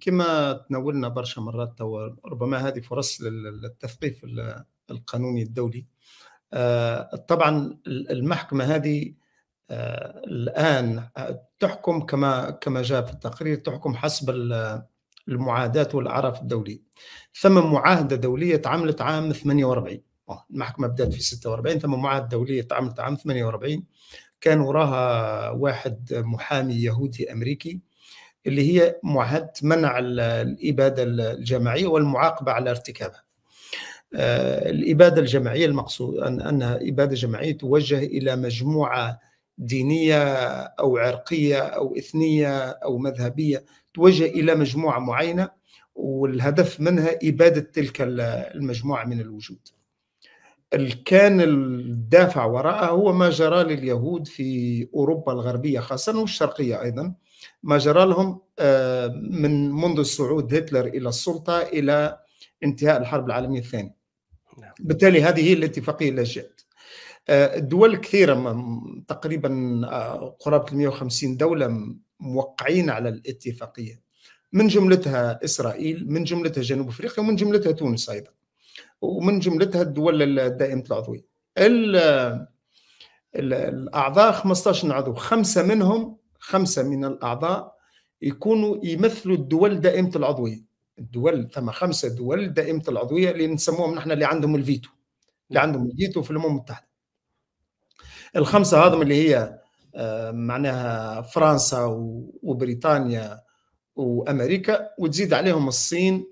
كما تناولنا برشا مرات توا ربما هذه فرص للتثقيف القانوني الدولي آه، طبعا المحكمه هذه آه، الان تحكم كما كما جاء في التقرير تحكم حسب المعاهدات والأعراف الدولي ثم معاهدة دولية تعملت عام 48 آه، المحكمة بدأت في 46 ثم معاهدة دولية تعملت عام 48 كان وراها واحد محامي يهودي أمريكي اللي هي معاهده منع الاباده الجماعيه والمعاقبه على ارتكابها. آه، الاباده الجماعيه المقصود أن انها اباده جماعيه توجه الى مجموعه دينيه او عرقيه او اثنيه او مذهبيه توجه الى مجموعه معينه والهدف منها اباده تلك المجموعه من الوجود. كان الدافع وراءه هو ما جرى لليهود في اوروبا الغربيه خاصه والشرقيه ايضا ما جرى لهم آه، من منذ صعود هتلر الى السلطه الى انتهاء الحرب العالميه الثانيه. نعم. بالتالي هذه هي الاتفاقيه اللي جاءت. آه، دول كثيره تقريبا آه، قرابه 150 دوله موقعين على الاتفاقيه. من جملتها اسرائيل، من جملتها جنوب افريقيا، ومن جملتها تونس ايضا. ومن جملتها الدول الدائمه العضويه. الاعضاء 15 عضو، خمسه منهم خمسه من الاعضاء يكونوا يمثلوا الدول دائمه العضويه الدول ثم خمسه دول دائمه العضويه اللي نسموهم نحن اللي عندهم الفيتو اللي عندهم الفيتو في الامم المتحده الخمسه هذم اللي هي آه، معناها فرنسا وبريطانيا وامريكا وتزيد عليهم الصين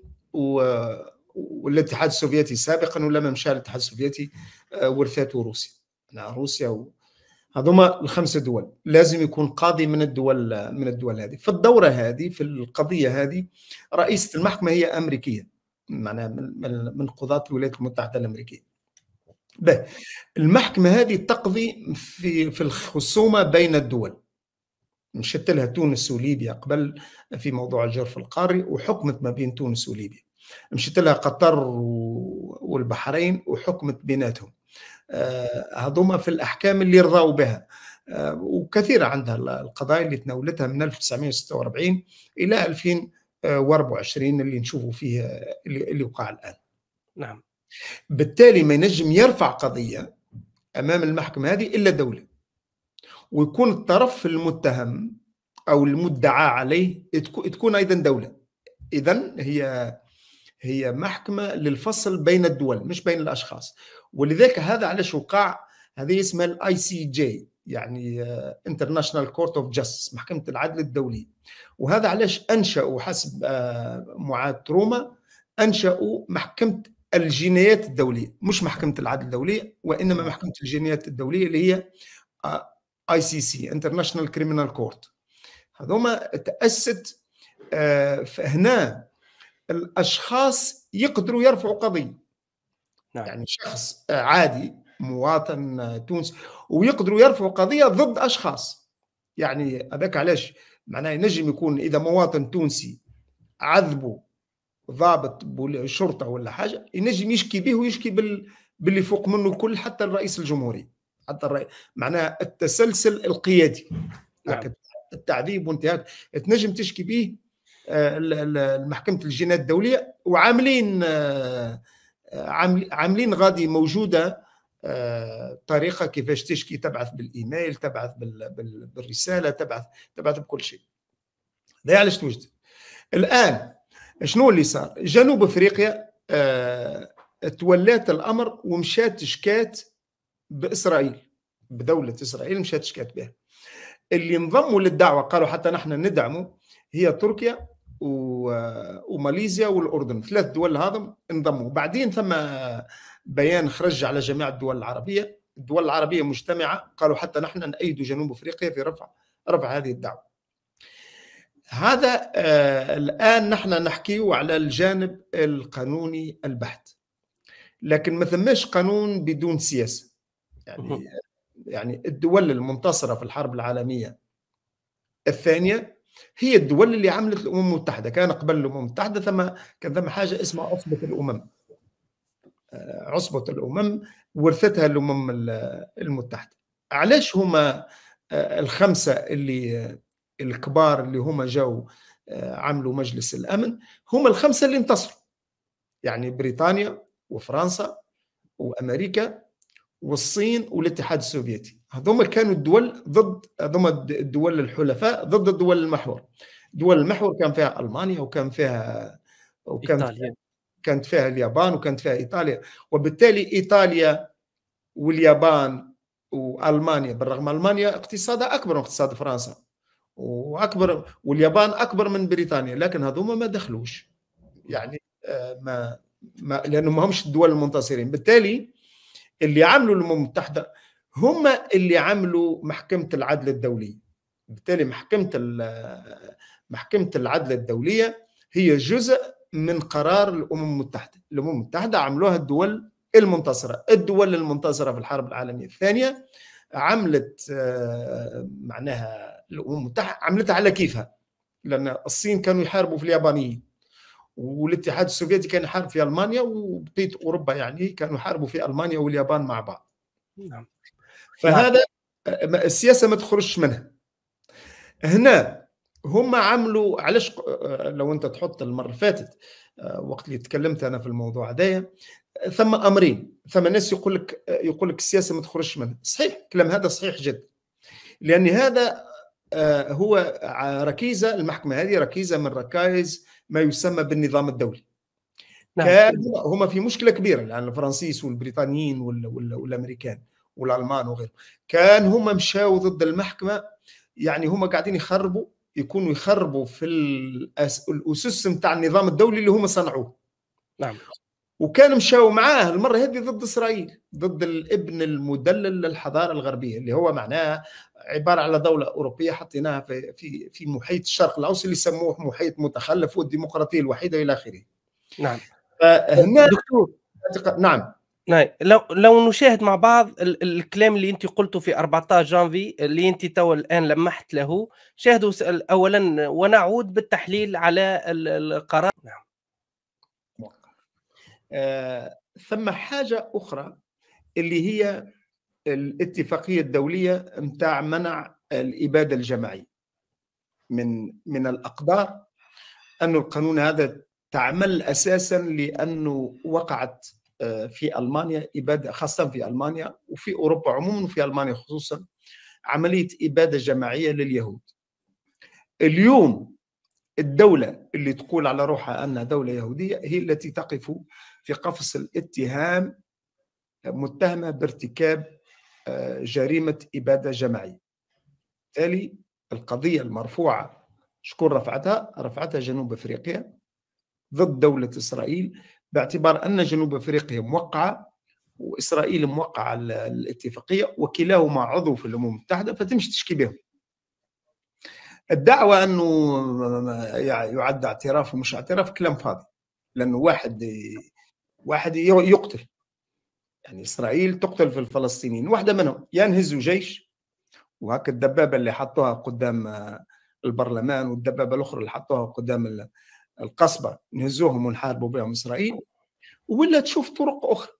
والاتحاد السوفيتي سابقا ولما مشى الاتحاد السوفيتي آه، ورثته نعم، روسيا روسيا هذوما الخمسه دول لازم يكون قاضي من الدول من الدول هذه في الدوره هذه في القضيه هذه رئيسه المحكمه هي امريكيه معناها من قضاه الولايات المتحده الامريكيه به المحكمه هذه تقضي في في الخصومه بين الدول مشت لها تونس وليبيا قبل في موضوع الجرف القاري وحكمت ما بين تونس وليبيا مشت لها قطر والبحرين وحكمت بيناتهم هضمها آه، في الأحكام اللي رضاوا بها آه، وكثيرة عندها القضايا اللي تناولتها من 1946 إلى 2024 اللي نشوفوا فيه اللي وقع الآن نعم بالتالي ما ينجم يرفع قضية أمام المحكمة هذه إلا دولة ويكون الطرف المتهم أو المدعى عليه تكون أيضا دولة إذا هي هي محكمة للفصل بين الدول مش بين الأشخاص ولذلك هذا علاش وقع هذه اسمها الاي سي جي يعني انترناشونال كورت اوف جاستس محكمة العدل الدولي وهذا علاش أنشأوا حسب آه، معاد روما أنشأوا محكمة الجنايات الدولية مش محكمة العدل الدولية وإنما محكمة الجنايات الدولية اللي هي اي سي سي انترناشونال كريمنال كورت هذوما تاسست آه، فهنا الاشخاص يقدروا يرفعوا قضيه نعم. يعني شخص عادي مواطن تونسي ويقدروا يرفعوا قضيه ضد اشخاص يعني هذاك علاش معناه ينجم يكون اذا مواطن تونسي عذبه ضابط شرطه ولا حاجه ينجم يشكي به ويشكي بال... باللي فوق منه الكل حتى الرئيس الجمهوري حتى الرئيس معناه التسلسل القيادي نعم. التعذيب وانتهاك تنجم تشكي به آه، المحكمه الجنايات الدوليه وعاملين آه، عاملين غادي موجوده آه، طريقه كيفاش تشكي تبعث بالايميل تبعث بالرساله تبعث تبعث بكل شيء هذا علاش توجد الان شنو اللي صار جنوب افريقيا تولات الامر ومشات شكات باسرائيل بدوله اسرائيل مشات شكات بها اللي انضموا للدعوه قالوا حتى نحن ندعمه هي تركيا وماليزيا والاردن ثلاث دول هذم انضموا بعدين ثم بيان خرج على جميع الدول العربيه الدول العربيه مجتمعه قالوا حتى نحن نأيد جنوب افريقيا في رفع رفع هذه الدعوه هذا آه الان نحن نحكي على الجانب القانوني البحت لكن ما ثماش قانون بدون سياسه يعني يعني الدول المنتصره في الحرب العالميه الثانيه هي الدول اللي عملت الامم المتحده كان قبل الامم المتحده ثم كان ثم حاجه اسمها عصبه الامم آه، عصبه الامم ورثتها الامم المتحده علاش هما آه، الخمسه اللي آه، الكبار اللي هما جاوا عملوا مجلس الامن هما الخمسه اللي انتصروا يعني بريطانيا وفرنسا وامريكا والصين والاتحاد السوفيتي هذوما كانوا الدول ضد هذوما الدول الحلفاء ضد الدول المحور دول المحور كان فيها المانيا وكان فيها وكان إيطاليا. كانت فيها اليابان وكانت فيها ايطاليا وبالتالي ايطاليا واليابان والمانيا بالرغم المانيا اقتصادها اكبر من اقتصاد فرنسا واكبر واليابان اكبر من بريطانيا لكن هذوما ما دخلوش يعني آه، ما, ما لانه ما همش الدول المنتصرين بالتالي اللي عملوا الامم المتحده هم اللي عملوا محكمه العدل الدوليه بالتالي محكمه محكمه العدل الدوليه هي جزء من قرار الامم المتحده الامم المتحده عملوها الدول المنتصره الدول المنتصره في الحرب العالميه الثانيه عملت معناها الامم المتحده عملتها على كيفها لان الصين كانوا يحاربوا في اليابانيين والاتحاد السوفيتي كان يحارب في المانيا وبقيت اوروبا يعني كانوا يحاربوا في المانيا واليابان مع بعض نعم فهذا السياسه ما تخرجش منها هنا هم عملوا علاش لو انت تحط المره فاتت آه، وقت اللي تكلمت انا في الموضوع هذايا ثم امرين ثم ناس يقول لك يقول لك السياسه ما تخرجش منها صحيح كلام هذا صحيح جدا لان هذا آه، هو ركيزه المحكمه هذه ركيزه من ركائز ما يسمى بالنظام الدولي نعم. هما في مشكله كبيره لان يعني الفرنسيس والبريطانيين والامريكان والالمان وغيرهم كان هما مشاو ضد المحكمه يعني هما قاعدين يخربوا يكونوا يخربوا في الاسس نتاع النظام الدولي اللي هما صنعوه نعم وكان مشاو معاه المره هذه ضد اسرائيل ضد الابن المدلل للحضاره الغربيه اللي هو معناه عباره على دوله اوروبيه حطيناها في في في محيط الشرق الاوسط اللي يسموه محيط متخلف والديمقراطيه الوحيده الى اخره. نعم. فهنا دكتور نعم نعم لو لو نشاهد مع بعض ال- الكلام اللي انت قلته في 14 جانفي اللي انت تو الان لمحت له شاهدوا اولا ونعود بالتحليل على القرار نعم. آه، ثم حاجه اخرى اللي هي الاتفاقيه الدوليه نتاع منع الاباده الجماعيه من من الاقدار أن القانون هذا تعمل اساسا لانه وقعت آه، في المانيا اباده خاصه في المانيا وفي اوروبا عموما وفي المانيا خصوصا عمليه اباده جماعيه لليهود. اليوم الدوله اللي تقول على روحها انها دوله يهوديه هي التي تقف في قفص الاتهام متهمة بارتكاب آه، جريمة إبادة جماعية بالتالي القضية المرفوعة شكون رفعتها؟ رفعتها جنوب أفريقيا ضد دولة إسرائيل باعتبار أن جنوب أفريقيا موقعة وإسرائيل موقعة الاتفاقية وكلاهما عضو في الأمم المتحدة فتمشي تشكي بهم الدعوة أنه يعني يعد اعتراف ومش اعتراف كلام فاضي لأنه واحد واحد يقتل يعني اسرائيل تقتل في الفلسطينيين واحده منهم ينهزوا جيش وهك الدبابه اللي حطوها قدام آه، البرلمان والدبابه الاخرى اللي حطوها قدام القصبه نهزوهم ونحاربوا بهم اسرائيل ولا تشوف طرق اخرى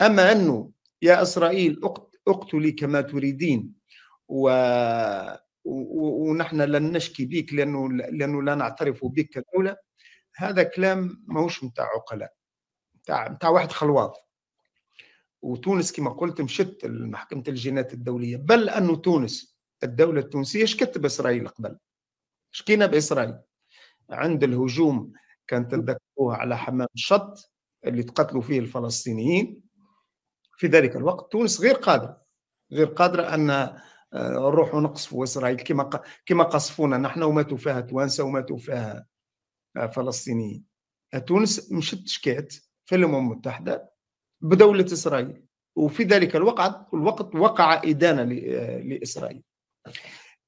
اما انه يا اسرائيل اقتلي كما تريدين و ونحن لن نشكي بك لانه لانه لا نعترف بك كدوله هذا كلام ماهوش متاع عقلاء تاع تاع واحد خلواط وتونس كما قلت مشت محكمة الجينات الدولية بل أنه تونس الدولة التونسية شكت بإسرائيل قبل شكينا بإسرائيل عند الهجوم كانت تذكروه على حمام الشط اللي تقتلوا فيه الفلسطينيين في ذلك الوقت تونس غير قادرة غير قادرة أن آه، نروح نقصفوا إسرائيل كما كما قصفونا نحن وماتوا فيها توانسة وماتوا فيها آه، فلسطينيين تونس مشت شكات في الامم المتحده بدوله اسرائيل وفي ذلك الوقت الوقت وقع ادانه لاسرائيل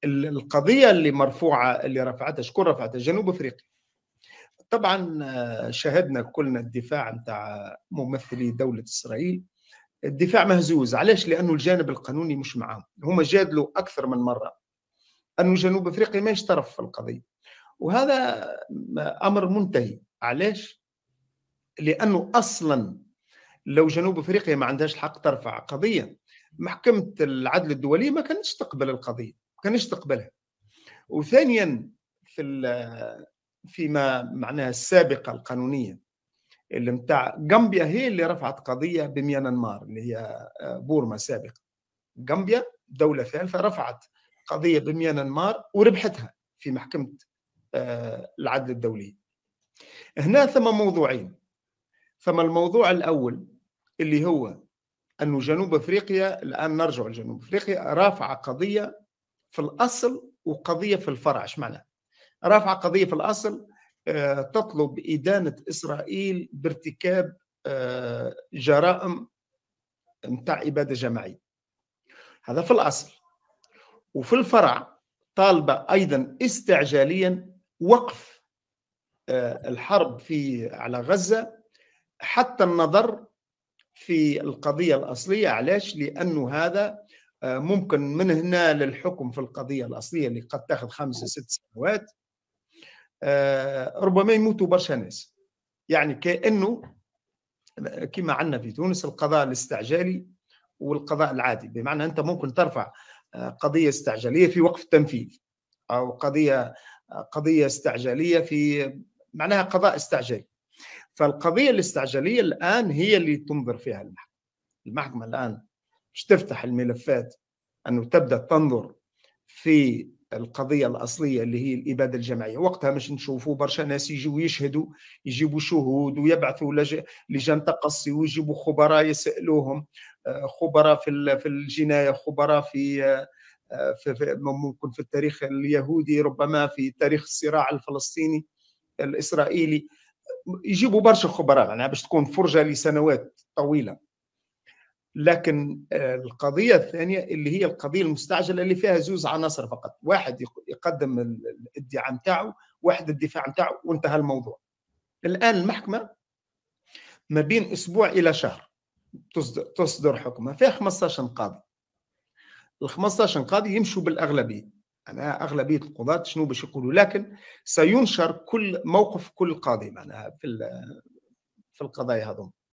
القضيه اللي مرفوعه اللي رفعتها شكون رفعتها جنوب افريقيا طبعا شاهدنا كلنا الدفاع نتاع ممثلي دوله اسرائيل الدفاع مهزوز علاش لانه الجانب القانوني مش معاهم هم جادلوا اكثر من مره انه جنوب افريقيا ما يشترف في القضيه وهذا امر منتهي علاش لانه اصلا لو جنوب افريقيا ما عندهاش الحق ترفع قضيه محكمه العدل الدولي ما كانتش تقبل القضيه ما كانتش تقبلها وثانيا في فيما معناها السابقه القانونيه اللي متاع غامبيا هي اللي رفعت قضيه بميانمار اللي هي آه، بورما سابقا غامبيا دوله ثالثه رفعت قضيه بميانمار وربحتها في محكمه آه، العدل الدولي هنا ثم موضوعين فما الموضوع الأول اللي هو أن جنوب أفريقيا الآن نرجع لجنوب أفريقيا رافعة قضية في الأصل وقضية في الفرع ايش معناها؟ رافعة قضية في الأصل آه، تطلب إدانة إسرائيل بارتكاب آه، جرائم متاع إبادة جماعية هذا في الأصل وفي الفرع طالبة أيضا استعجاليا وقف آه، الحرب في على غزة حتى النظر في القضية الأصلية علاش لأنه هذا آه، ممكن من هنا للحكم في القضية الأصلية اللي قد تاخذ خمسة ست سنوات آه، ربما يموتوا برشا ناس يعني كأنه كما عندنا في تونس القضاء الاستعجالي والقضاء العادي بمعنى أنت ممكن ترفع آه، قضية استعجالية في وقف التنفيذ أو قضية قضية استعجالية في معناها قضاء استعجالي فالقضية الاستعجالية الآن هي اللي تنظر فيها المحكمة المحكمة الآن مش تفتح الملفات أنه تبدأ تنظر في القضية الأصلية اللي هي الإبادة الجماعية وقتها مش نشوفوا برشا ناس يجوا يشهدوا يجيبوا شهود ويبعثوا لجان تقصي ويجيبوا خبراء يسألوهم آه، خبراء في في الجناية خبراء آه، في في ممكن في التاريخ اليهودي ربما في تاريخ الصراع الفلسطيني الإسرائيلي يجيبوا برشا خبراء يعني باش تكون فرجه لسنوات طويله لكن آه، القضيه الثانيه اللي هي القضيه المستعجله اللي فيها زوز عناصر فقط واحد يقدم الادعاء نتاعو واحد الدفاع نتاعو وانتهى الموضوع الان المحكمه ما بين اسبوع الى شهر تصدر حكمها فيها 15 قاضي ال 15 قاضي يمشوا بالاغلبيه أنا أغلبية القضاة شنو باش يقولوا لكن سينشر كل موقف كل قاضي معناها في في القضايا هذوما